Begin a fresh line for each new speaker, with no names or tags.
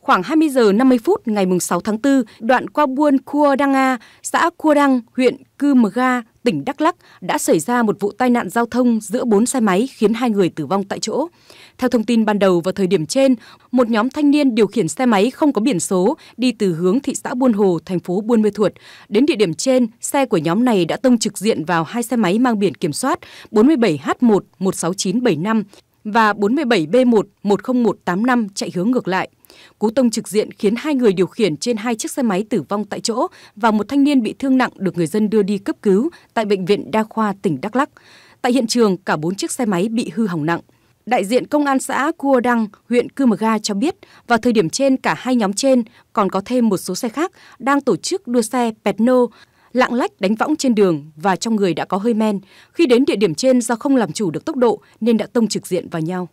Khoảng 20 giờ 50 phút ngày 6 tháng 4, đoạn qua buôn Khua Đăng A, xã Khua Đăng, huyện Cư Mờ Ga, tỉnh Đắk Lắc đã xảy ra một vụ tai nạn giao thông giữa 4 xe máy khiến hai người tử vong tại chỗ. Theo thông tin ban đầu vào thời điểm trên, một nhóm thanh niên điều khiển xe máy không có biển số đi từ hướng thị xã Buôn Hồ, thành phố Buôn Mê Thuột. Đến địa điểm trên, xe của nhóm này đã tông trực diện vào hai xe máy mang biển kiểm soát 47 h 116975 và 47B1 10185 chạy hướng ngược lại. Cú tông trực diện khiến hai người điều khiển trên hai chiếc xe máy tử vong tại chỗ và một thanh niên bị thương nặng được người dân đưa đi cấp cứu tại Bệnh viện Đa khoa tỉnh Đắk Lắc. Tại hiện trường, cả bốn chiếc xe máy bị hư hỏng nặng. Đại diện Công an xã Cua Đăng, huyện Cư Mờ Ga cho biết, vào thời điểm trên cả hai nhóm trên còn có thêm một số xe khác đang tổ chức đua xe Petno lạng lách đánh võng trên đường và trong người đã có hơi men. Khi đến địa điểm trên do không làm chủ được tốc độ nên đã tông trực diện vào nhau.